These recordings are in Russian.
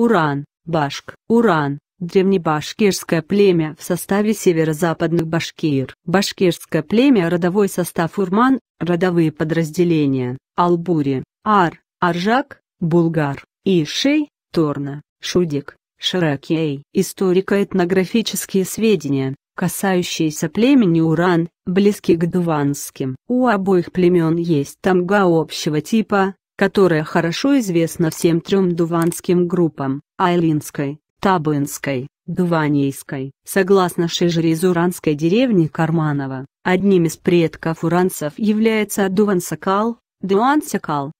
Уран, Башк, Уран, древнебашкирское племя в составе северо-западных башкир. Башкирское племя, родовой состав Урман, родовые подразделения, Албури, Ар, Аржак, Булгар, Ишей, Торна, Шудик, Шаракей. Историко-этнографические сведения, касающиеся племени Уран, близки к дуванским. У обоих племен есть тамга общего типа, которая хорошо известна всем трем дуванским группам – Айлинской, Табынской, Дуванейской. Согласно шижре из уранской деревни Карманова, одним из предков уранцев является Дуван-Сакал,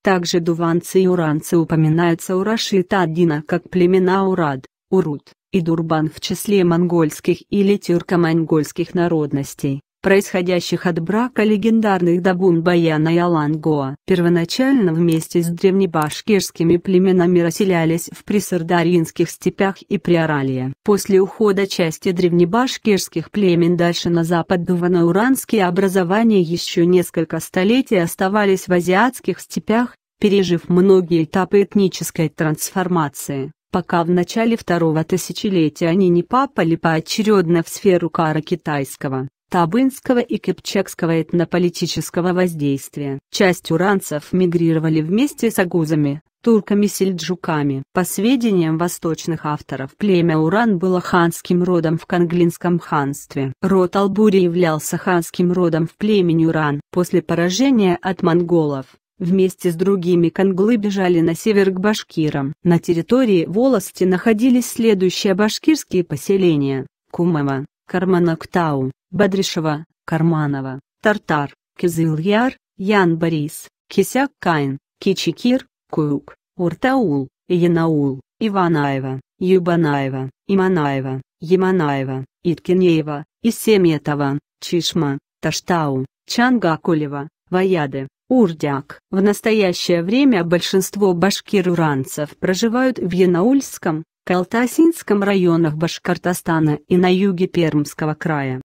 Также дуванцы и уранцы упоминаются у Рашита Аддина как племена Урад, Урут, и Дурбан в числе монгольских или тюрко-монгольских народностей происходящих от брака легендарных Дабун Баяна и Алангоа. Первоначально вместе с древнебашкирскими племенами расселялись в присырдаринских степях и приорале. После ухода части древнебашкирских племен дальше на запад дуваноуранские образования еще несколько столетий оставались в азиатских степях, пережив многие этапы этнической трансформации пока в начале второго тысячелетия они не попали поочередно в сферу кара китайского Табынского и Кипчакского этнополитического воздействия. Часть уранцев мигрировали вместе с агузами, турками-сельджуками. По сведениям восточных авторов, племя Уран было ханским родом в Канглинском ханстве. Род Албури являлся ханским родом в племени Уран. После поражения от монголов, вместе с другими канглы бежали на север к башкирам. На территории волости находились следующие башкирские поселения – Кумова, Карманактау. Бадришева, Карманова, Тартар, Кизыльяр, Ян Борис, Кисяк Кайн, Кичикир, Куюк, Уртаул, Янаул, Иванаева, Юбанаева, Иманаева, Яманаева, Иткинеева, Исеметова, Чишма, Таштау, Чангакулева, Ваяды, Урдяк. В настоящее время большинство башкир-уранцев проживают в Янаульском, Калтасинском районах Башкортостана и на юге Пермского края.